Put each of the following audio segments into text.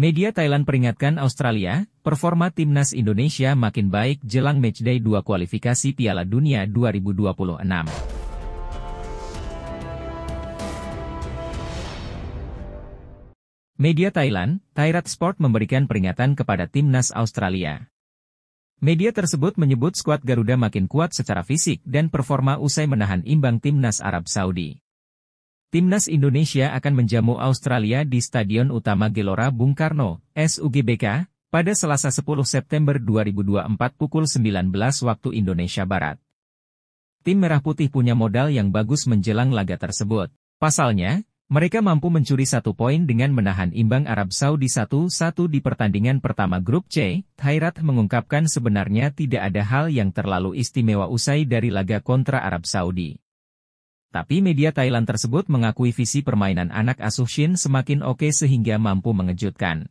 Media Thailand peringatkan Australia, performa timnas Indonesia makin baik jelang matchday 2 kualifikasi Piala Dunia 2026. Media Thailand, Thairat Sport memberikan peringatan kepada timnas Australia. Media tersebut menyebut skuad Garuda makin kuat secara fisik dan performa usai menahan imbang timnas Arab Saudi. Timnas Indonesia akan menjamu Australia di Stadion Utama Gelora Bung Karno, SUGBK, pada Selasa 10 September 2024 pukul 19 waktu Indonesia Barat. Tim Merah Putih punya modal yang bagus menjelang laga tersebut. Pasalnya, mereka mampu mencuri satu poin dengan menahan imbang Arab Saudi 1-1 di pertandingan pertama Grup C. Thairat mengungkapkan sebenarnya tidak ada hal yang terlalu istimewa usai dari laga kontra Arab Saudi. Tapi media Thailand tersebut mengakui visi permainan anak asuh Shin semakin oke okay sehingga mampu mengejutkan.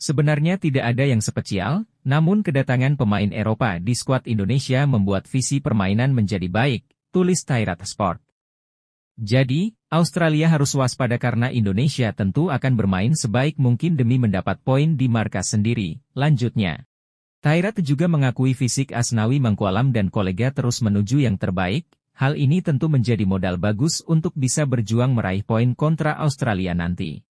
Sebenarnya tidak ada yang spesial, namun kedatangan pemain Eropa di skuad Indonesia membuat visi permainan menjadi baik, tulis Thairat Sport. Jadi, Australia harus waspada karena Indonesia tentu akan bermain sebaik mungkin demi mendapat poin di markas sendiri, lanjutnya. Thairat juga mengakui fisik Asnawi Mangkualam dan kolega terus menuju yang terbaik, Hal ini tentu menjadi modal bagus untuk bisa berjuang meraih poin kontra Australia nanti.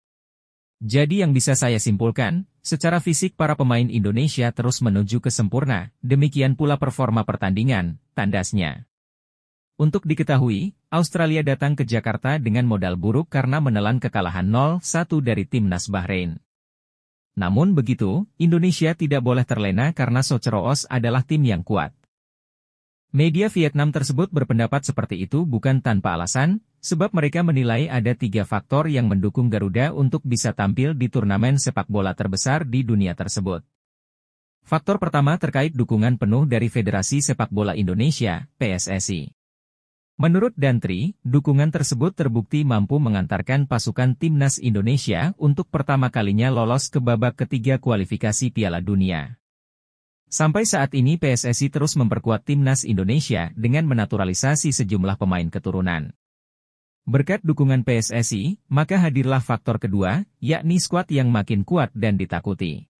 Jadi yang bisa saya simpulkan, secara fisik para pemain Indonesia terus menuju kesempurna, demikian pula performa pertandingan, tandasnya. Untuk diketahui, Australia datang ke Jakarta dengan modal buruk karena menelan kekalahan 0-1 dari timnas Bahrain. Namun begitu, Indonesia tidak boleh terlena karena Soceroos adalah tim yang kuat. Media Vietnam tersebut berpendapat seperti itu bukan tanpa alasan, sebab mereka menilai ada tiga faktor yang mendukung Garuda untuk bisa tampil di turnamen sepak bola terbesar di dunia tersebut. Faktor pertama terkait dukungan penuh dari Federasi Sepak Bola Indonesia, PSSI. Menurut Dantri, dukungan tersebut terbukti mampu mengantarkan pasukan timnas Indonesia untuk pertama kalinya lolos ke babak ketiga kualifikasi Piala Dunia. Sampai saat ini PSSI terus memperkuat timnas Indonesia dengan menaturalisasi sejumlah pemain keturunan. Berkat dukungan PSSI, maka hadirlah faktor kedua, yakni skuad yang makin kuat dan ditakuti.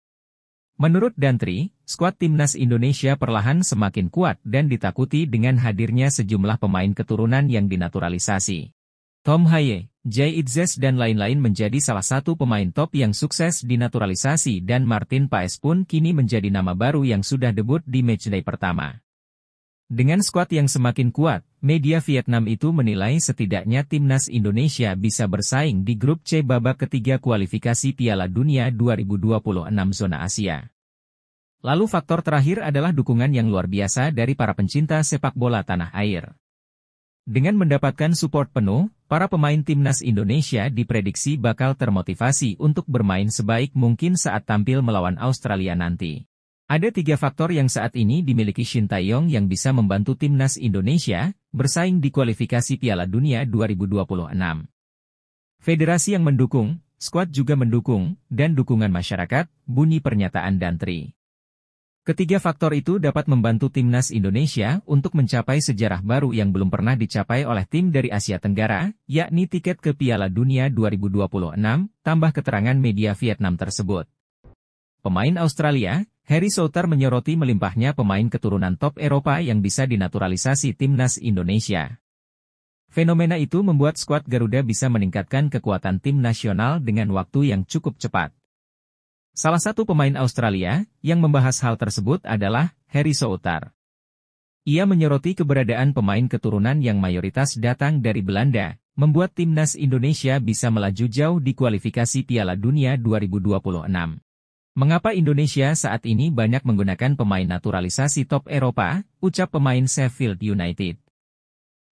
Menurut Dantri, skuad timnas Indonesia perlahan semakin kuat dan ditakuti dengan hadirnya sejumlah pemain keturunan yang dinaturalisasi. Tom Haye, Jay Itzes dan lain-lain menjadi salah satu pemain top yang sukses dinaturalisasi dan Martin Paes pun kini menjadi nama baru yang sudah debut di matchday pertama. Dengan skuad yang semakin kuat, media Vietnam itu menilai setidaknya timnas Indonesia bisa bersaing di grup C babak ketiga kualifikasi Piala Dunia 2026 zona Asia. Lalu faktor terakhir adalah dukungan yang luar biasa dari para pencinta sepak bola tanah air. Dengan mendapatkan support penuh, para pemain timnas Indonesia diprediksi bakal termotivasi untuk bermain sebaik mungkin saat tampil melawan Australia nanti. Ada tiga faktor yang saat ini dimiliki Shin Taeyong yang bisa membantu timnas Indonesia bersaing di kualifikasi Piala Dunia 2026. Federasi yang mendukung, skuad juga mendukung, dan dukungan masyarakat, bunyi pernyataan dan tri. Ketiga faktor itu dapat membantu timnas Indonesia untuk mencapai sejarah baru yang belum pernah dicapai oleh tim dari Asia Tenggara, yakni tiket ke Piala Dunia 2026, tambah keterangan media Vietnam tersebut. Pemain Australia, Harry Souter menyoroti melimpahnya pemain keturunan top Eropa yang bisa dinaturalisasi timnas Indonesia. Fenomena itu membuat skuad Garuda bisa meningkatkan kekuatan tim nasional dengan waktu yang cukup cepat. Salah satu pemain Australia yang membahas hal tersebut adalah Harry Soutar. Ia menyoroti keberadaan pemain keturunan yang mayoritas datang dari Belanda, membuat timnas Indonesia bisa melaju jauh di kualifikasi Piala Dunia 2026. Mengapa Indonesia saat ini banyak menggunakan pemain naturalisasi top Eropa, ucap pemain Sheffield United.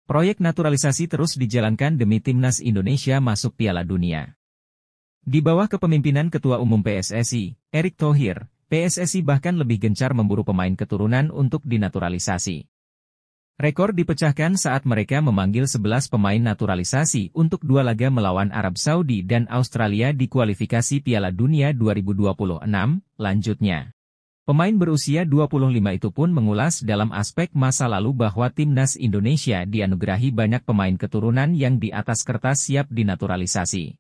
Proyek naturalisasi terus dijalankan demi timnas Indonesia masuk Piala Dunia. Di bawah kepemimpinan Ketua Umum PSSI, Erick Thohir, PSSI bahkan lebih gencar memburu pemain keturunan untuk dinaturalisasi. Rekor dipecahkan saat mereka memanggil 11 pemain naturalisasi untuk dua laga melawan Arab Saudi dan Australia di kualifikasi Piala Dunia 2026, lanjutnya. Pemain berusia 25 itu pun mengulas dalam aspek masa lalu bahwa timnas Indonesia dianugerahi banyak pemain keturunan yang di atas kertas siap dinaturalisasi.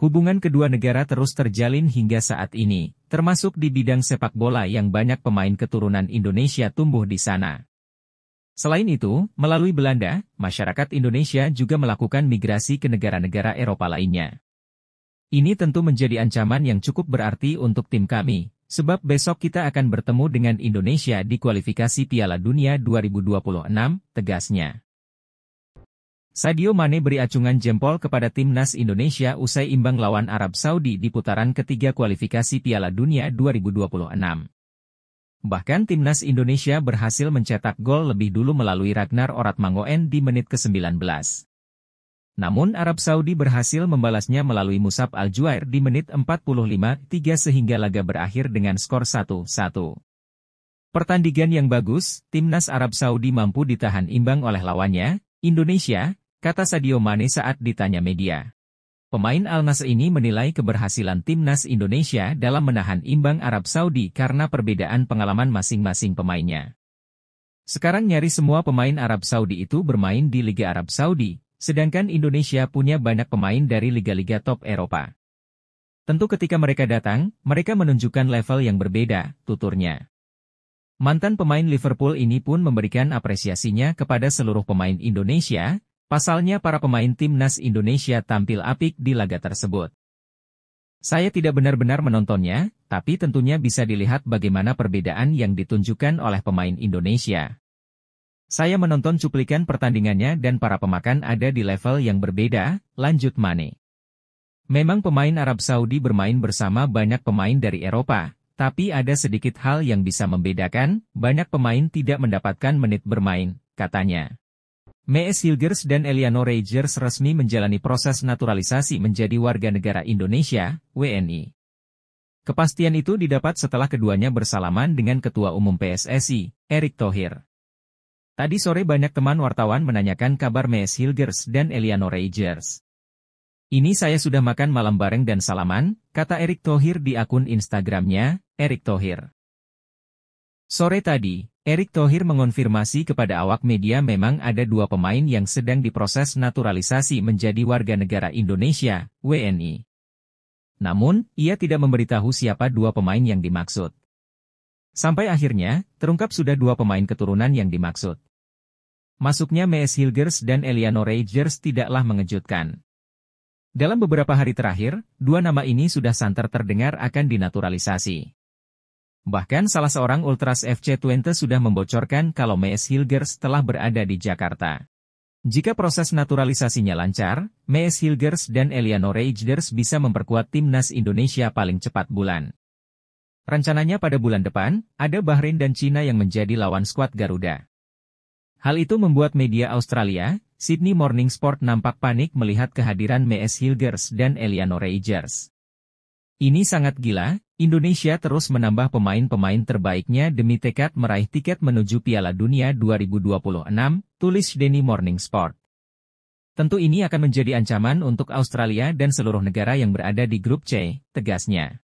Hubungan kedua negara terus terjalin hingga saat ini, termasuk di bidang sepak bola yang banyak pemain keturunan Indonesia tumbuh di sana. Selain itu, melalui Belanda, masyarakat Indonesia juga melakukan migrasi ke negara-negara Eropa lainnya. Ini tentu menjadi ancaman yang cukup berarti untuk tim kami, sebab besok kita akan bertemu dengan Indonesia di kualifikasi Piala Dunia 2026, tegasnya. Sadio Mane beri acungan jempol kepada timnas Indonesia usai imbang lawan Arab Saudi di putaran ketiga kualifikasi Piala Dunia 2026. Bahkan timnas Indonesia berhasil mencetak gol lebih dulu melalui Ragnar Oratmangoen di menit ke-19. Namun Arab Saudi berhasil membalasnya melalui Musab Al-Juair di menit 45-3 sehingga laga berakhir dengan skor 1-1. Pertandingan yang bagus, timnas Arab Saudi mampu ditahan imbang oleh lawannya, Indonesia, kata Sadio Mane saat ditanya media. Pemain Al Nasr ini menilai keberhasilan timnas Indonesia dalam menahan imbang Arab Saudi karena perbedaan pengalaman masing-masing pemainnya. Sekarang nyari semua pemain Arab Saudi itu bermain di Liga Arab Saudi, sedangkan Indonesia punya banyak pemain dari liga-liga top Eropa. Tentu ketika mereka datang, mereka menunjukkan level yang berbeda, tuturnya. Mantan pemain Liverpool ini pun memberikan apresiasinya kepada seluruh pemain Indonesia, Pasalnya para pemain timnas Indonesia tampil apik di laga tersebut. Saya tidak benar-benar menontonnya, tapi tentunya bisa dilihat bagaimana perbedaan yang ditunjukkan oleh pemain Indonesia. Saya menonton cuplikan pertandingannya dan para pemakan ada di level yang berbeda, lanjut Mane. Memang pemain Arab Saudi bermain bersama banyak pemain dari Eropa, tapi ada sedikit hal yang bisa membedakan, banyak pemain tidak mendapatkan menit bermain, katanya. Mae Hilgers dan Eliano Reijers resmi menjalani proses naturalisasi menjadi warga negara Indonesia, WNI. Kepastian itu didapat setelah keduanya bersalaman dengan Ketua Umum PSSI, Erick Thohir. Tadi sore banyak teman wartawan menanyakan kabar Mae Hilgers dan Eliano Reijers. Ini saya sudah makan malam bareng dan salaman, kata Erick Thohir di akun Instagramnya, Erick Thohir. Sore tadi, Erick Thohir mengonfirmasi kepada awak media memang ada dua pemain yang sedang diproses naturalisasi menjadi warga negara Indonesia, WNI. Namun, ia tidak memberitahu siapa dua pemain yang dimaksud. Sampai akhirnya, terungkap sudah dua pemain keturunan yang dimaksud. Masuknya Mees Hilgers dan Eliano Reijers tidaklah mengejutkan. Dalam beberapa hari terakhir, dua nama ini sudah santer terdengar akan dinaturalisasi. Bahkan salah seorang Ultras FC20 sudah membocorkan kalau Mees Hilgers telah berada di Jakarta. Jika proses naturalisasinya lancar, Mees Hilgers dan Eliano Reijders bisa memperkuat timnas Indonesia paling cepat bulan. Rencananya pada bulan depan, ada Bahrain dan Cina yang menjadi lawan skuad Garuda. Hal itu membuat media Australia, Sydney Morning Sport nampak panik melihat kehadiran Mees Hilgers dan Eliano Reijders. Ini sangat gila, Indonesia terus menambah pemain-pemain terbaiknya demi tekad meraih tiket menuju Piala Dunia 2026, tulis Denny Morning Sport. Tentu ini akan menjadi ancaman untuk Australia dan seluruh negara yang berada di grup C, tegasnya.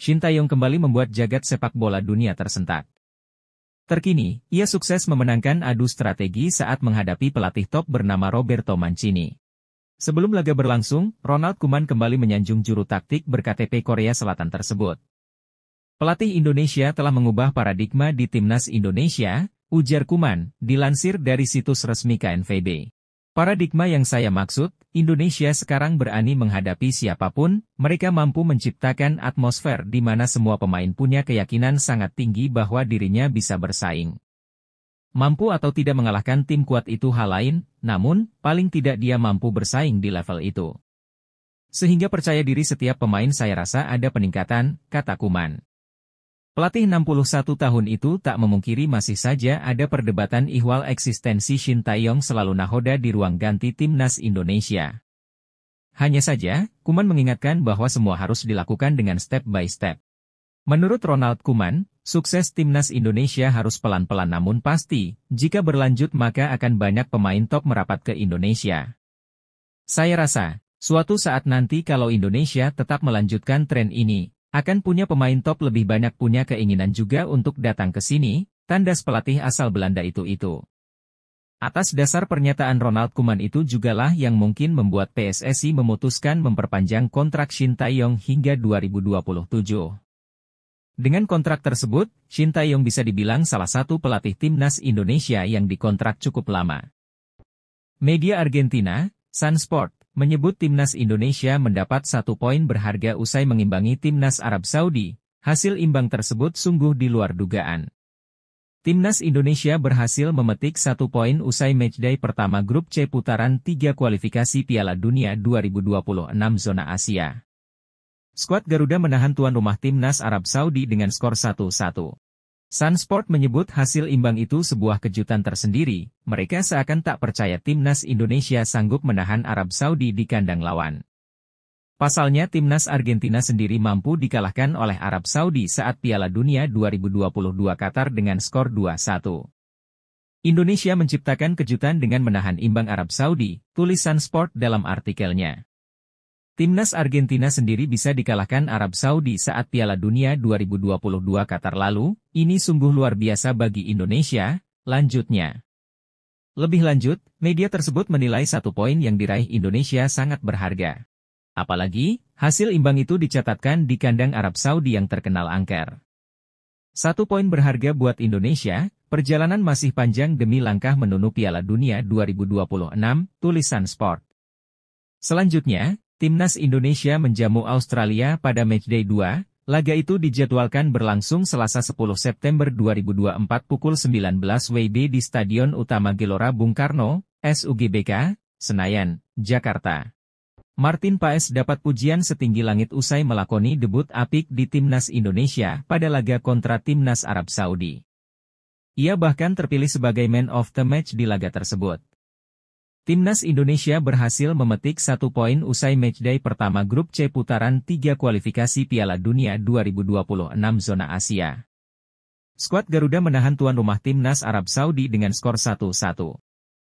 Shin Taeyong kembali membuat jagat sepak bola dunia tersentak. Terkini, ia sukses memenangkan adu strategi saat menghadapi pelatih top bernama Roberto Mancini. Sebelum laga berlangsung, Ronald Koeman kembali menyanjung juru taktik berKTP Korea Selatan tersebut. Pelatih Indonesia telah mengubah paradigma di timnas Indonesia, ujar Kuman, dilansir dari situs resmi KNVB. Paradigma yang saya maksud, Indonesia sekarang berani menghadapi siapapun, mereka mampu menciptakan atmosfer di mana semua pemain punya keyakinan sangat tinggi bahwa dirinya bisa bersaing. Mampu atau tidak mengalahkan tim kuat itu hal lain, namun, paling tidak dia mampu bersaing di level itu. Sehingga percaya diri setiap pemain saya rasa ada peningkatan, kata Kuman. Pelatih 61 tahun itu tak memungkiri masih saja ada perdebatan ihwal eksistensi Shin Taeyong selalu nahoda di ruang ganti timnas Indonesia. Hanya saja, Kuman mengingatkan bahwa semua harus dilakukan dengan step by step. Menurut Ronald Kuman, Sukses timnas Indonesia harus pelan-pelan namun pasti, jika berlanjut maka akan banyak pemain top merapat ke Indonesia. Saya rasa, suatu saat nanti kalau Indonesia tetap melanjutkan tren ini, akan punya pemain top lebih banyak punya keinginan juga untuk datang ke sini, tandas pelatih asal Belanda itu-itu. Atas dasar pernyataan Ronald Koeman itu jugalah yang mungkin membuat PSSI memutuskan memperpanjang kontrak Shin Taeyong hingga 2027. Dengan kontrak tersebut, Shin Tae-yong bisa dibilang salah satu pelatih timnas Indonesia yang dikontrak cukup lama. Media Argentina, Sunsport, menyebut timnas Indonesia mendapat satu poin berharga usai mengimbangi timnas Arab Saudi, hasil imbang tersebut sungguh di luar dugaan. Timnas Indonesia berhasil memetik satu poin usai matchday pertama grup C putaran 3 kualifikasi Piala Dunia 2026 zona Asia. Skuad Garuda menahan tuan rumah timnas Arab Saudi dengan skor 1-1. Sunsport menyebut hasil imbang itu sebuah kejutan tersendiri, mereka seakan tak percaya timnas Indonesia sanggup menahan Arab Saudi di kandang lawan. Pasalnya timnas Argentina sendiri mampu dikalahkan oleh Arab Saudi saat Piala Dunia 2022 Qatar dengan skor 2-1. Indonesia menciptakan kejutan dengan menahan imbang Arab Saudi, tulisan Sport dalam artikelnya. Timnas Argentina sendiri bisa dikalahkan Arab Saudi saat Piala Dunia 2022 Qatar lalu, ini sungguh luar biasa bagi Indonesia, lanjutnya. Lebih lanjut, media tersebut menilai satu poin yang diraih Indonesia sangat berharga. Apalagi, hasil imbang itu dicatatkan di kandang Arab Saudi yang terkenal angker. Satu poin berharga buat Indonesia, perjalanan masih panjang demi langkah menunuh Piala Dunia 2026, tulisan Sport. Selanjutnya, Timnas Indonesia menjamu Australia pada matchday 2, laga itu dijadwalkan berlangsung Selasa 10 September 2024 pukul 19 WIB di Stadion Utama Gelora Bung Karno, SUGBK, Senayan, Jakarta. Martin Paes dapat pujian setinggi langit usai melakoni debut apik di Timnas Indonesia pada laga kontra Timnas Arab Saudi. Ia bahkan terpilih sebagai man of the match di laga tersebut. Timnas Indonesia berhasil memetik satu poin usai matchday pertama grup C putaran 3 kualifikasi Piala Dunia 2026 zona Asia. Skuad Garuda menahan tuan rumah Timnas Arab Saudi dengan skor 1-1.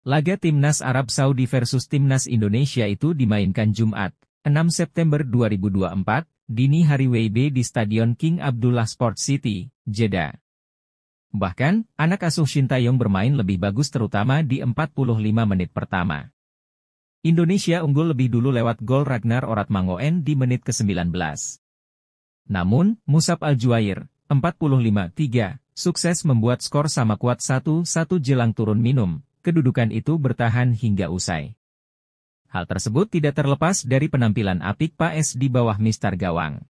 Laga Timnas Arab Saudi versus Timnas Indonesia itu dimainkan Jumat, 6 September 2024, dini hari WIB di Stadion King Abdullah Sport City, Jeddah. Bahkan, anak asuh Shin Tae-yong bermain lebih bagus terutama di 45 menit pertama. Indonesia unggul lebih dulu lewat gol Ragnar Oratmangoen di menit ke-19. Namun, Musab Aljuair, 45-3, sukses membuat skor sama kuat 1-1 jelang turun minum, kedudukan itu bertahan hingga usai. Hal tersebut tidak terlepas dari penampilan apik Paes di bawah Mister gawang.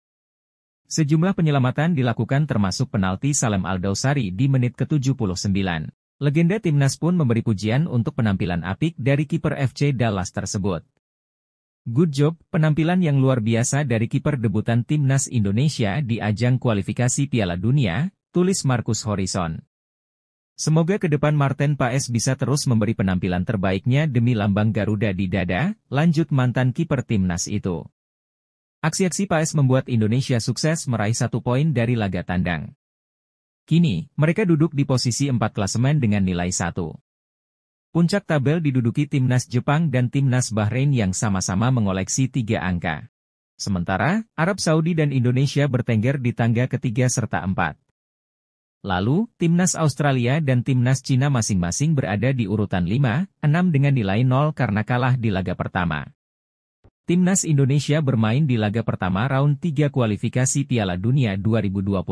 Sejumlah penyelamatan dilakukan termasuk penalti Salem Aldausari di menit ke-79. Legenda timnas pun memberi pujian untuk penampilan apik dari kiper FC Dallas tersebut. Good job, penampilan yang luar biasa dari kiper debutan timnas Indonesia di ajang kualifikasi Piala Dunia, tulis Markus Horizon. Semoga ke depan Martin Paes bisa terus memberi penampilan terbaiknya demi lambang Garuda di dada, lanjut mantan kiper timnas itu. Aksi-aksi Paes membuat Indonesia sukses meraih satu poin dari laga tandang. Kini, mereka duduk di posisi empat klasemen dengan nilai satu. Puncak tabel diduduki timnas Jepang dan timnas Bahrain yang sama-sama mengoleksi tiga angka. Sementara, Arab Saudi dan Indonesia bertengger di tangga ketiga serta empat. Lalu, timnas Australia dan timnas Cina masing-masing berada di urutan 5, 6 dengan nilai 0 karena kalah di laga pertama. Timnas Indonesia bermain di laga pertama round 3 kualifikasi Piala Dunia 2026.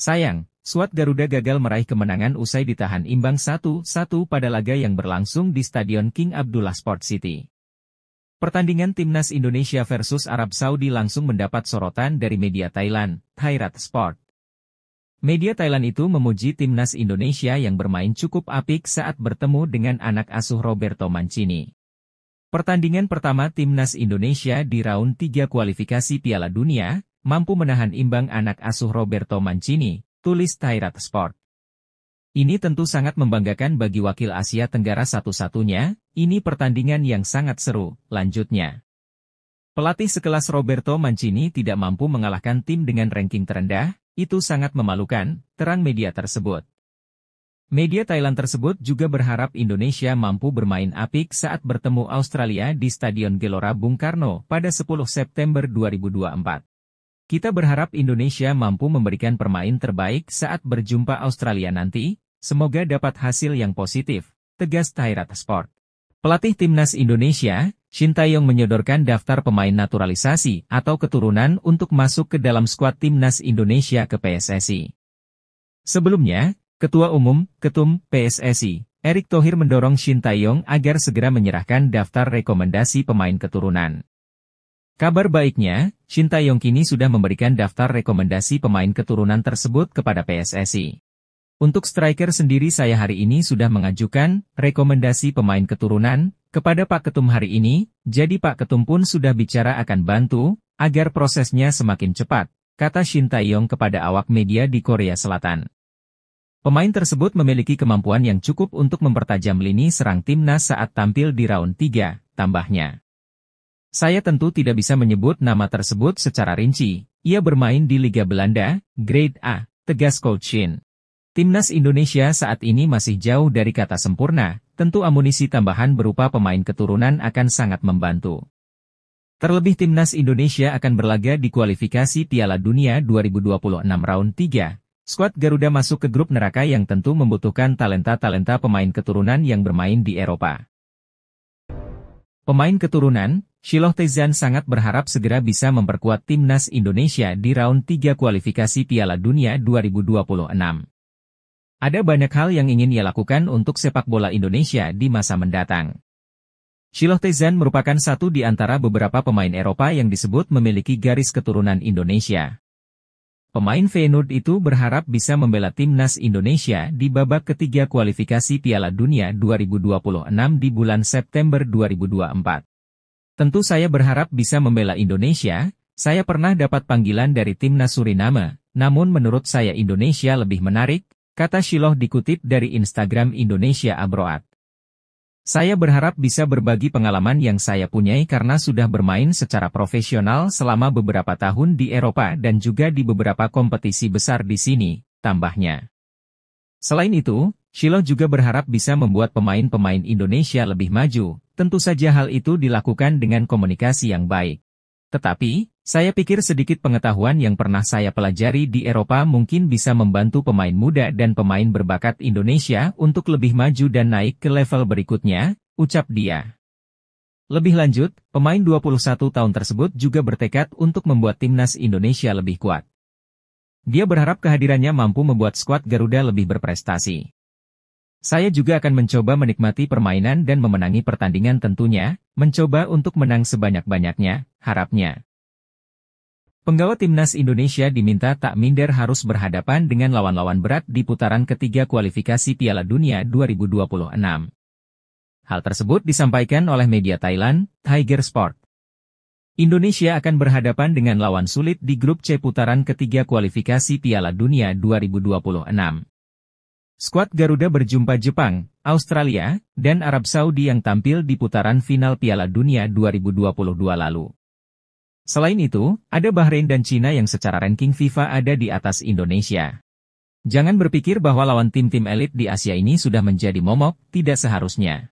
Sayang, Swat Garuda gagal meraih kemenangan usai ditahan imbang 1-1 pada laga yang berlangsung di Stadion King Abdullah Sport City. Pertandingan Timnas Indonesia versus Arab Saudi langsung mendapat sorotan dari media Thailand, Thairat Sport. Media Thailand itu memuji timnas Indonesia yang bermain cukup apik saat bertemu dengan anak asuh Roberto Mancini. Pertandingan pertama Timnas Indonesia di round 3 kualifikasi Piala Dunia, mampu menahan imbang anak asuh Roberto Mancini, tulis Tairat Sport. Ini tentu sangat membanggakan bagi wakil Asia Tenggara satu-satunya, ini pertandingan yang sangat seru, lanjutnya. Pelatih sekelas Roberto Mancini tidak mampu mengalahkan tim dengan ranking terendah, itu sangat memalukan, terang media tersebut. Media Thailand tersebut juga berharap Indonesia mampu bermain apik saat bertemu Australia di Stadion Gelora Bung Karno pada 10 September 2024. Kita berharap Indonesia mampu memberikan permain terbaik saat berjumpa Australia nanti, semoga dapat hasil yang positif, tegas Thairat Sport. Pelatih Timnas Indonesia, Shin Taeyong menyodorkan daftar pemain naturalisasi atau keturunan untuk masuk ke dalam skuad Timnas Indonesia ke PSSI. Sebelumnya, Ketua Umum, Ketum, PSSI, Erick Thohir mendorong Shin Taeyong agar segera menyerahkan daftar rekomendasi pemain keturunan. Kabar baiknya, Shin Taeyong kini sudah memberikan daftar rekomendasi pemain keturunan tersebut kepada PSSI. Untuk striker sendiri saya hari ini sudah mengajukan rekomendasi pemain keturunan kepada Pak Ketum hari ini, jadi Pak Ketum pun sudah bicara akan bantu agar prosesnya semakin cepat, kata Shin Taeyong kepada awak media di Korea Selatan. Pemain tersebut memiliki kemampuan yang cukup untuk mempertajam lini serang timnas saat tampil di round 3, tambahnya. Saya tentu tidak bisa menyebut nama tersebut secara rinci. Ia bermain di Liga Belanda, Grade A, tegas Shin. Timnas Indonesia saat ini masih jauh dari kata sempurna, tentu amunisi tambahan berupa pemain keturunan akan sangat membantu. Terlebih timnas Indonesia akan berlaga di kualifikasi Piala Dunia 2026 round 3, Skuad Garuda masuk ke grup neraka yang tentu membutuhkan talenta-talenta pemain keturunan yang bermain di Eropa. Pemain keturunan, Shiloh Tezan sangat berharap segera bisa memperkuat timnas Indonesia di round 3 kualifikasi Piala Dunia 2026. Ada banyak hal yang ingin ia lakukan untuk sepak bola Indonesia di masa mendatang. Shiloh Tezan merupakan satu di antara beberapa pemain Eropa yang disebut memiliki garis keturunan Indonesia. Pemain Feyenoord itu berharap bisa membela timnas Indonesia di babak ketiga kualifikasi Piala Dunia 2026 di bulan September 2024. Tentu saya berharap bisa membela Indonesia, saya pernah dapat panggilan dari timnas Suriname, namun menurut saya Indonesia lebih menarik, kata Shiloh dikutip dari Instagram Indonesia Abroad. Saya berharap bisa berbagi pengalaman yang saya punyai karena sudah bermain secara profesional selama beberapa tahun di Eropa dan juga di beberapa kompetisi besar di sini, tambahnya. Selain itu, Shiloh juga berharap bisa membuat pemain-pemain Indonesia lebih maju, tentu saja hal itu dilakukan dengan komunikasi yang baik. Tetapi, saya pikir sedikit pengetahuan yang pernah saya pelajari di Eropa mungkin bisa membantu pemain muda dan pemain berbakat Indonesia untuk lebih maju dan naik ke level berikutnya, ucap dia. Lebih lanjut, pemain 21 tahun tersebut juga bertekad untuk membuat timnas Indonesia lebih kuat. Dia berharap kehadirannya mampu membuat skuad Garuda lebih berprestasi. Saya juga akan mencoba menikmati permainan dan memenangi pertandingan tentunya, mencoba untuk menang sebanyak-banyaknya, harapnya. Penggawa timnas Indonesia diminta tak minder harus berhadapan dengan lawan-lawan berat di putaran ketiga kualifikasi Piala Dunia 2026. Hal tersebut disampaikan oleh media Thailand, Tiger Sport. Indonesia akan berhadapan dengan lawan sulit di grup C putaran ketiga kualifikasi Piala Dunia 2026. Skuad Garuda berjumpa Jepang, Australia, dan Arab Saudi yang tampil di putaran final Piala Dunia 2022 lalu. Selain itu, ada Bahrain dan Cina yang secara ranking FIFA ada di atas Indonesia. Jangan berpikir bahwa lawan tim-tim elit di Asia ini sudah menjadi momok, tidak seharusnya.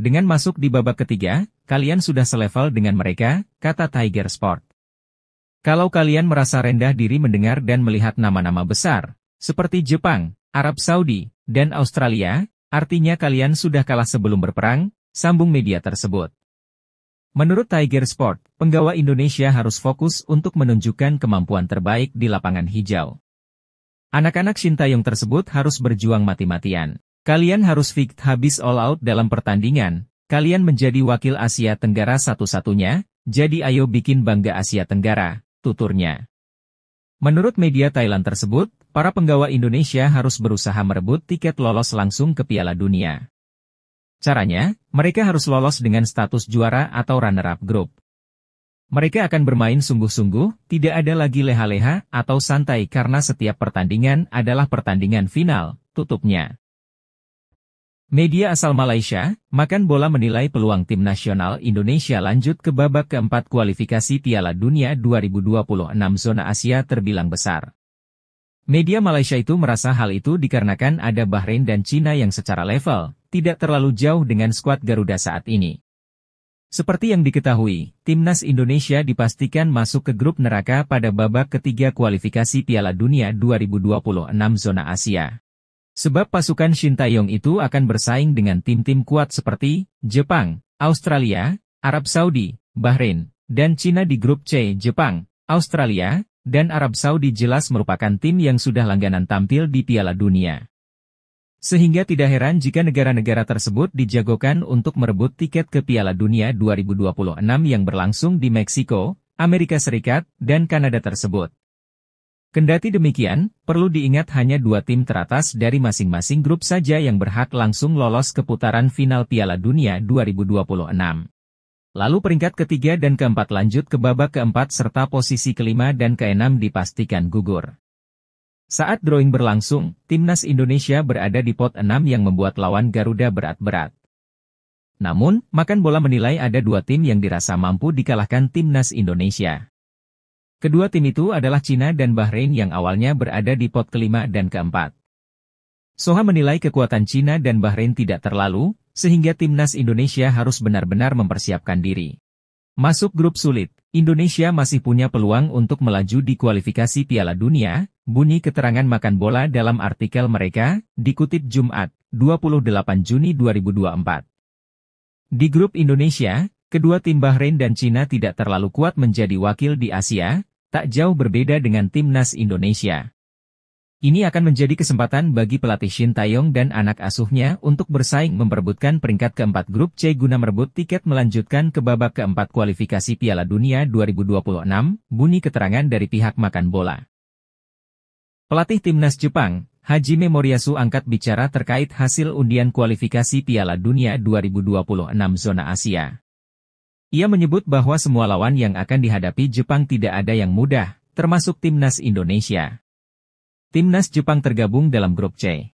Dengan masuk di babak ketiga, kalian sudah selevel dengan mereka, kata Tiger Sport. Kalau kalian merasa rendah diri mendengar dan melihat nama-nama besar, seperti Jepang, Arab Saudi, dan Australia, artinya kalian sudah kalah sebelum berperang, sambung media tersebut. Menurut Tiger Sport, penggawa Indonesia harus fokus untuk menunjukkan kemampuan terbaik di lapangan hijau. Anak-anak Shintayong tersebut harus berjuang mati-matian. Kalian harus fit habis all out dalam pertandingan. Kalian menjadi wakil Asia Tenggara satu-satunya, jadi ayo bikin bangga Asia Tenggara, tuturnya. Menurut media Thailand tersebut, para penggawa Indonesia harus berusaha merebut tiket lolos langsung ke Piala Dunia. Caranya, mereka harus lolos dengan status juara atau runner-up grup. Mereka akan bermain sungguh-sungguh, tidak ada lagi leha-leha atau santai karena setiap pertandingan adalah pertandingan final, tutupnya. Media asal Malaysia, Makan Bola menilai peluang tim nasional Indonesia lanjut ke babak keempat kualifikasi Piala Dunia 2026 zona Asia terbilang besar. Media Malaysia itu merasa hal itu dikarenakan ada Bahrain dan Cina yang secara level, tidak terlalu jauh dengan skuad Garuda saat ini. Seperti yang diketahui, timnas Indonesia dipastikan masuk ke grup neraka pada babak ketiga kualifikasi Piala Dunia 2026 zona Asia. Sebab pasukan Shin Taeyong itu akan bersaing dengan tim-tim kuat seperti Jepang, Australia, Arab Saudi, Bahrain, dan Cina di grup C Jepang, Australia, dan Arab Saudi jelas merupakan tim yang sudah langganan tampil di Piala Dunia. Sehingga tidak heran jika negara-negara tersebut dijagokan untuk merebut tiket ke Piala Dunia 2026 yang berlangsung di Meksiko, Amerika Serikat, dan Kanada tersebut. Kendati demikian, perlu diingat hanya dua tim teratas dari masing-masing grup saja yang berhak langsung lolos ke putaran final Piala Dunia 2026. Lalu peringkat ketiga dan keempat lanjut ke babak keempat serta posisi kelima dan keenam dipastikan gugur. Saat drawing berlangsung, timnas Indonesia berada di pot 6 yang membuat lawan Garuda berat-berat. Namun, Makan Bola menilai ada dua tim yang dirasa mampu dikalahkan timnas Indonesia. Kedua tim itu adalah Cina dan Bahrain yang awalnya berada di pot kelima dan keempat. Soha menilai kekuatan Cina dan Bahrain tidak terlalu, sehingga timnas Indonesia harus benar-benar mempersiapkan diri. Masuk grup sulit, Indonesia masih punya peluang untuk melaju di kualifikasi Piala Dunia, Bunyi keterangan makan bola dalam artikel mereka, dikutip Jumat, 28 Juni 2024. Di grup Indonesia, kedua tim Bahrain dan Cina tidak terlalu kuat menjadi wakil di Asia, tak jauh berbeda dengan timnas Indonesia. Ini akan menjadi kesempatan bagi pelatih Shin Taeyong dan anak asuhnya untuk bersaing memperebutkan peringkat keempat grup C guna merebut tiket melanjutkan ke babak keempat kualifikasi Piala Dunia 2026, bunyi keterangan dari pihak makan bola. Pelatih timnas Jepang, Hajime Moriyasu angkat bicara terkait hasil undian kualifikasi Piala Dunia 2026 zona Asia. Ia menyebut bahwa semua lawan yang akan dihadapi Jepang tidak ada yang mudah, termasuk timnas Indonesia. Timnas Jepang tergabung dalam grup C.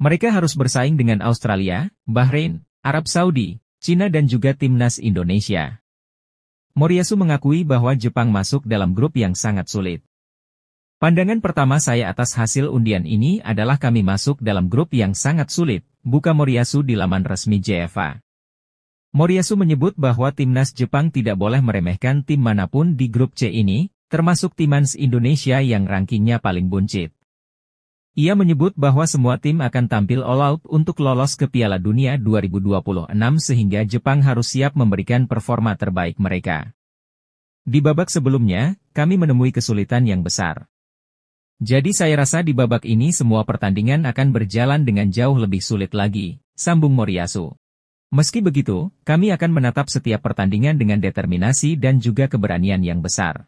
Mereka harus bersaing dengan Australia, Bahrain, Arab Saudi, Cina dan juga timnas Indonesia. Moriyasu mengakui bahwa Jepang masuk dalam grup yang sangat sulit. Pandangan pertama saya atas hasil undian ini adalah kami masuk dalam grup yang sangat sulit, buka Moriyasu di laman resmi JFA. Moriyasu menyebut bahwa timnas Jepang tidak boleh meremehkan tim manapun di grup C ini, termasuk timnas Indonesia yang rankingnya paling buncit. Ia menyebut bahwa semua tim akan tampil all out untuk lolos ke Piala Dunia 2026 sehingga Jepang harus siap memberikan performa terbaik mereka. Di babak sebelumnya, kami menemui kesulitan yang besar. Jadi saya rasa di babak ini semua pertandingan akan berjalan dengan jauh lebih sulit lagi, sambung Moriyasu. Meski begitu, kami akan menatap setiap pertandingan dengan determinasi dan juga keberanian yang besar.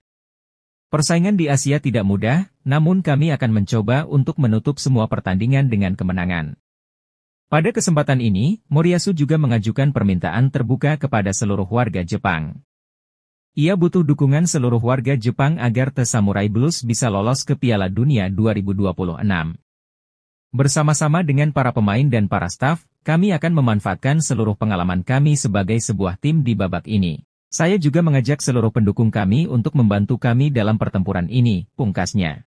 Persaingan di Asia tidak mudah, namun kami akan mencoba untuk menutup semua pertandingan dengan kemenangan. Pada kesempatan ini, Moriyasu juga mengajukan permintaan terbuka kepada seluruh warga Jepang. Ia butuh dukungan seluruh warga Jepang agar The Samurai Blues bisa lolos ke Piala Dunia 2026. Bersama-sama dengan para pemain dan para staf, kami akan memanfaatkan seluruh pengalaman kami sebagai sebuah tim di babak ini. Saya juga mengajak seluruh pendukung kami untuk membantu kami dalam pertempuran ini, pungkasnya.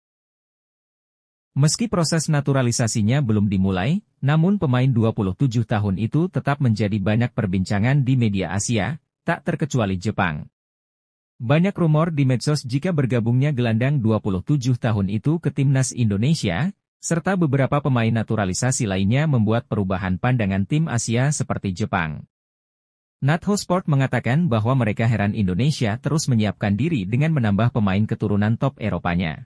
Meski proses naturalisasinya belum dimulai, namun pemain 27 tahun itu tetap menjadi banyak perbincangan di media Asia, tak terkecuali Jepang. Banyak rumor di medsos jika bergabungnya gelandang 27 tahun itu ke timnas Indonesia, serta beberapa pemain naturalisasi lainnya membuat perubahan pandangan tim Asia seperti Jepang. Natho Sport mengatakan bahwa mereka heran Indonesia terus menyiapkan diri dengan menambah pemain keturunan top Eropanya.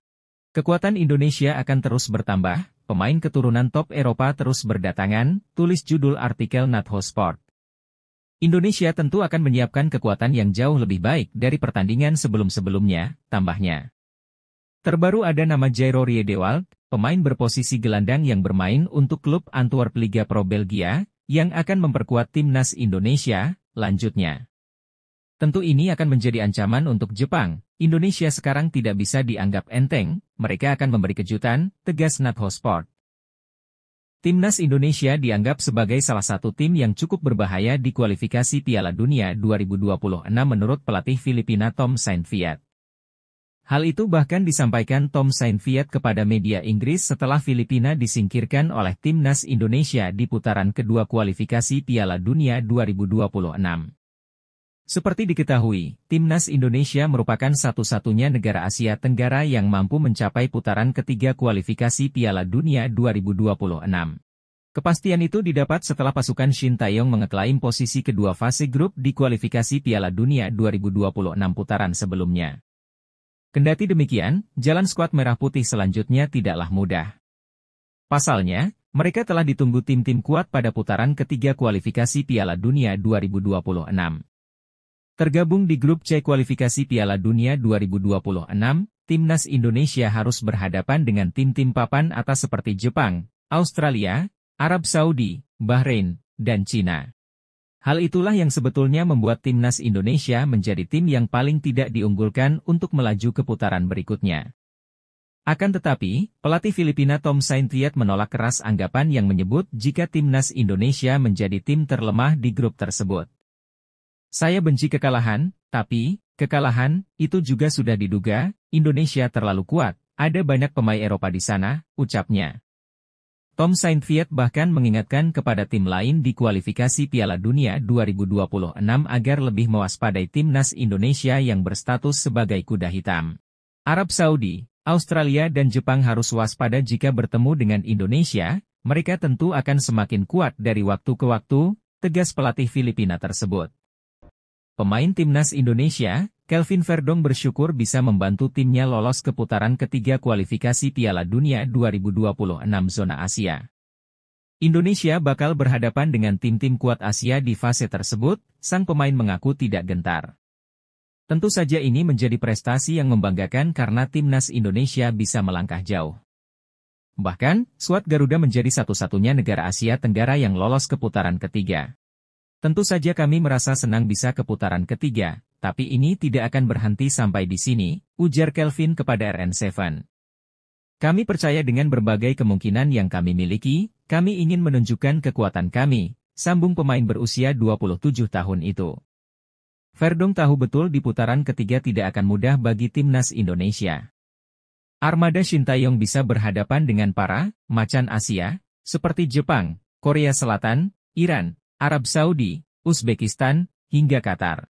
Kekuatan Indonesia akan terus bertambah, pemain keturunan top Eropa terus berdatangan, tulis judul artikel Natho Sport. Indonesia tentu akan menyiapkan kekuatan yang jauh lebih baik dari pertandingan sebelum-sebelumnya, tambahnya. Terbaru ada nama Jairo Riedewal, pemain berposisi gelandang yang bermain untuk klub Antwerp Liga Pro Belgia, yang akan memperkuat timnas Indonesia, lanjutnya. Tentu ini akan menjadi ancaman untuk Jepang. Indonesia sekarang tidak bisa dianggap enteng, mereka akan memberi kejutan, tegas Natho Sport. Timnas Indonesia dianggap sebagai salah satu tim yang cukup berbahaya di kualifikasi Piala Dunia 2026 menurut pelatih Filipina Tom Saintfiet. Hal itu bahkan disampaikan Tom Saintfiet kepada media Inggris setelah Filipina disingkirkan oleh Timnas Indonesia di putaran kedua kualifikasi Piala Dunia 2026. Seperti diketahui, Timnas Indonesia merupakan satu-satunya negara Asia Tenggara yang mampu mencapai putaran ketiga kualifikasi Piala Dunia 2026. Kepastian itu didapat setelah pasukan Shin Taeyong mengeklaim posisi kedua fase grup di kualifikasi Piala Dunia 2026 putaran sebelumnya. Kendati demikian, jalan skuad merah putih selanjutnya tidaklah mudah. Pasalnya, mereka telah ditunggu tim-tim kuat pada putaran ketiga kualifikasi Piala Dunia 2026. Tergabung di grup C kualifikasi Piala Dunia 2026, timnas Indonesia harus berhadapan dengan tim-tim papan atas seperti Jepang, Australia, Arab Saudi, Bahrain, dan Cina. Hal itulah yang sebetulnya membuat timnas Indonesia menjadi tim yang paling tidak diunggulkan untuk melaju ke putaran berikutnya. Akan tetapi, pelatih Filipina Tom Saintiat menolak keras anggapan yang menyebut jika timnas Indonesia menjadi tim terlemah di grup tersebut. Saya benci kekalahan, tapi, kekalahan, itu juga sudah diduga, Indonesia terlalu kuat, ada banyak pemain Eropa di sana, ucapnya. Tom Saintfiet bahkan mengingatkan kepada tim lain di kualifikasi Piala Dunia 2026 agar lebih mewaspadai timnas Indonesia yang berstatus sebagai kuda hitam. Arab Saudi, Australia dan Jepang harus waspada jika bertemu dengan Indonesia, mereka tentu akan semakin kuat dari waktu ke waktu, tegas pelatih Filipina tersebut. Pemain timnas Indonesia, Kelvin Verdong bersyukur bisa membantu timnya lolos ke putaran ketiga kualifikasi Piala Dunia 2026 zona Asia. Indonesia bakal berhadapan dengan tim-tim kuat Asia di fase tersebut, sang pemain mengaku tidak gentar. Tentu saja ini menjadi prestasi yang membanggakan karena timnas Indonesia bisa melangkah jauh. Bahkan, Swat Garuda menjadi satu-satunya negara Asia Tenggara yang lolos ke putaran ketiga. Tentu saja kami merasa senang bisa ke putaran ketiga, tapi ini tidak akan berhenti sampai di sini, ujar Kelvin kepada RN7. Kami percaya dengan berbagai kemungkinan yang kami miliki, kami ingin menunjukkan kekuatan kami, sambung pemain berusia 27 tahun itu. Verdong tahu betul di putaran ketiga tidak akan mudah bagi timnas Indonesia. Armada Shintayong bisa berhadapan dengan para macan Asia, seperti Jepang, Korea Selatan, Iran, Arab Saudi, Uzbekistan, hingga Qatar.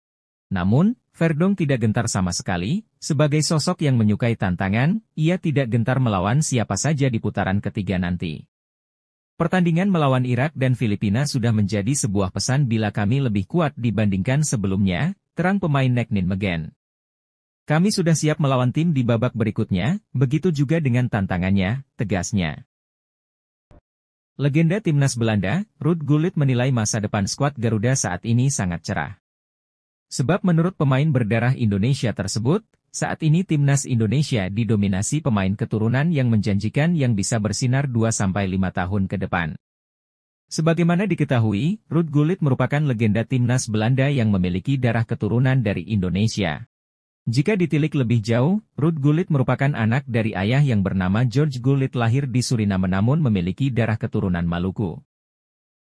Namun, Verdong tidak gentar sama sekali, sebagai sosok yang menyukai tantangan, ia tidak gentar melawan siapa saja di putaran ketiga nanti. Pertandingan melawan Irak dan Filipina sudah menjadi sebuah pesan bila kami lebih kuat dibandingkan sebelumnya, terang pemain Neknin Megen. Kami sudah siap melawan tim di babak berikutnya, begitu juga dengan tantangannya, tegasnya. Legenda timnas Belanda, Ruud Gullit menilai masa depan skuad Garuda saat ini sangat cerah. Sebab menurut pemain berdarah Indonesia tersebut, saat ini timnas Indonesia didominasi pemain keturunan yang menjanjikan yang bisa bersinar 2-5 tahun ke depan. Sebagaimana diketahui, Ruud Gullit merupakan legenda timnas Belanda yang memiliki darah keturunan dari Indonesia. Jika ditilik lebih jauh, Ruth Gullit merupakan anak dari ayah yang bernama George Gullit lahir di Suriname namun memiliki darah keturunan Maluku.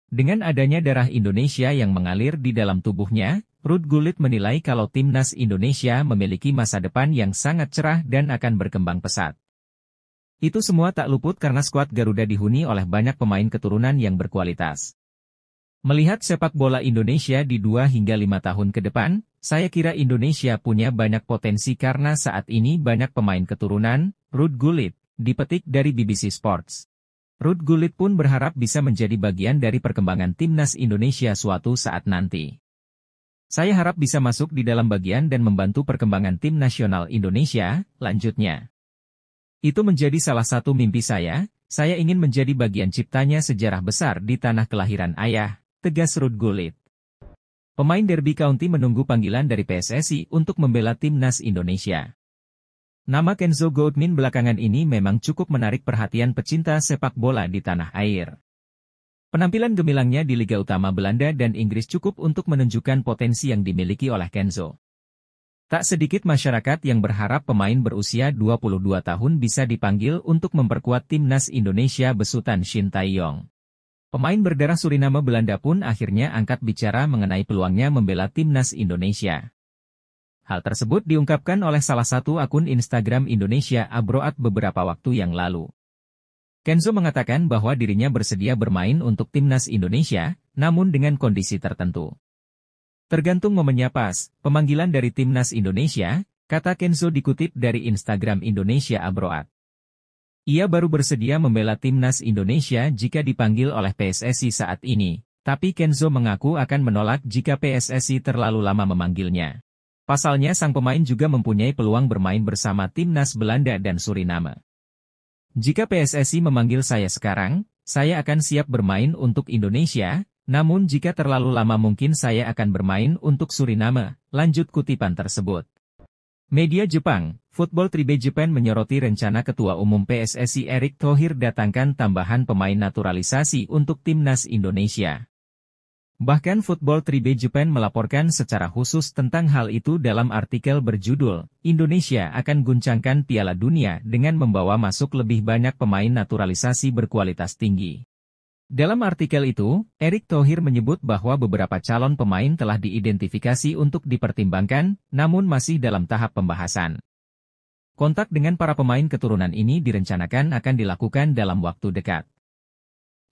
Dengan adanya darah Indonesia yang mengalir di dalam tubuhnya, Ruth Gullit menilai kalau timnas Indonesia memiliki masa depan yang sangat cerah dan akan berkembang pesat. Itu semua tak luput karena skuad Garuda dihuni oleh banyak pemain keturunan yang berkualitas. Melihat sepak bola Indonesia di 2 hingga 5 tahun ke depan, saya kira Indonesia punya banyak potensi karena saat ini banyak pemain keturunan, Ruth Gullit, dipetik dari BBC Sports. Ruth Gullit pun berharap bisa menjadi bagian dari perkembangan timnas Indonesia suatu saat nanti. Saya harap bisa masuk di dalam bagian dan membantu perkembangan tim nasional Indonesia, lanjutnya. Itu menjadi salah satu mimpi saya, saya ingin menjadi bagian ciptanya sejarah besar di tanah kelahiran ayah, tegas Ruth Gullit. Pemain Derby County menunggu panggilan dari PSSI untuk membela timnas Indonesia. Nama Kenzo Goldmin belakangan ini memang cukup menarik perhatian pecinta sepak bola di tanah air. Penampilan gemilangnya di Liga Utama Belanda dan Inggris cukup untuk menunjukkan potensi yang dimiliki oleh Kenzo. Tak sedikit masyarakat yang berharap pemain berusia 22 tahun bisa dipanggil untuk memperkuat timnas Indonesia besutan Shin Tae Yong. Pemain berdarah Suriname Belanda pun akhirnya angkat bicara mengenai peluangnya membela timnas Indonesia. Hal tersebut diungkapkan oleh salah satu akun Instagram Indonesia Abroad beberapa waktu yang lalu. Kenzo mengatakan bahwa dirinya bersedia bermain untuk timnas Indonesia, namun dengan kondisi tertentu. Tergantung momennya pas, pemanggilan dari timnas Indonesia, kata Kenzo dikutip dari Instagram Indonesia Abroad. Ia baru bersedia membela timnas Indonesia jika dipanggil oleh PSSI saat ini, tapi Kenzo mengaku akan menolak jika PSSI terlalu lama memanggilnya. Pasalnya sang pemain juga mempunyai peluang bermain bersama timnas Belanda dan Suriname. Jika PSSI memanggil saya sekarang, saya akan siap bermain untuk Indonesia, namun jika terlalu lama mungkin saya akan bermain untuk Suriname, lanjut kutipan tersebut. Media Jepang, Football Tribe Japan menyoroti rencana Ketua Umum PSSI Erick Thohir datangkan tambahan pemain naturalisasi untuk timnas Indonesia. Bahkan Football Tribe Japan melaporkan secara khusus tentang hal itu dalam artikel berjudul, Indonesia akan guncangkan Piala Dunia dengan membawa masuk lebih banyak pemain naturalisasi berkualitas tinggi. Dalam artikel itu, Erick Thohir menyebut bahwa beberapa calon pemain telah diidentifikasi untuk dipertimbangkan, namun masih dalam tahap pembahasan. Kontak dengan para pemain keturunan ini direncanakan akan dilakukan dalam waktu dekat.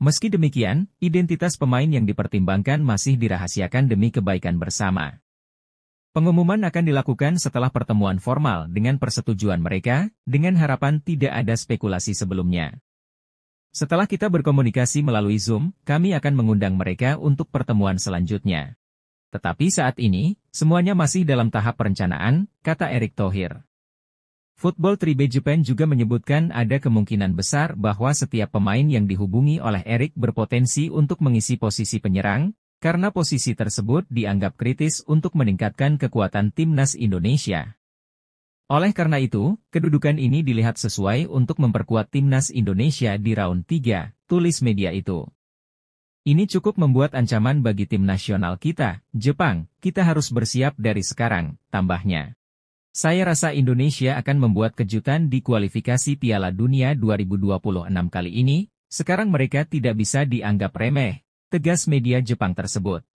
Meski demikian, identitas pemain yang dipertimbangkan masih dirahasiakan demi kebaikan bersama. Pengumuman akan dilakukan setelah pertemuan formal dengan persetujuan mereka, dengan harapan tidak ada spekulasi sebelumnya. Setelah kita berkomunikasi melalui Zoom, kami akan mengundang mereka untuk pertemuan selanjutnya. Tetapi saat ini, semuanya masih dalam tahap perencanaan, kata Erick Thohir. Football Tribe Japan juga menyebutkan ada kemungkinan besar bahwa setiap pemain yang dihubungi oleh Erick berpotensi untuk mengisi posisi penyerang, karena posisi tersebut dianggap kritis untuk meningkatkan kekuatan timnas Indonesia. Oleh karena itu, kedudukan ini dilihat sesuai untuk memperkuat timnas Indonesia di round 3, tulis media itu. Ini cukup membuat ancaman bagi tim nasional kita, Jepang, kita harus bersiap dari sekarang, tambahnya. Saya rasa Indonesia akan membuat kejutan di kualifikasi Piala Dunia 2026 kali ini, sekarang mereka tidak bisa dianggap remeh, tegas media Jepang tersebut.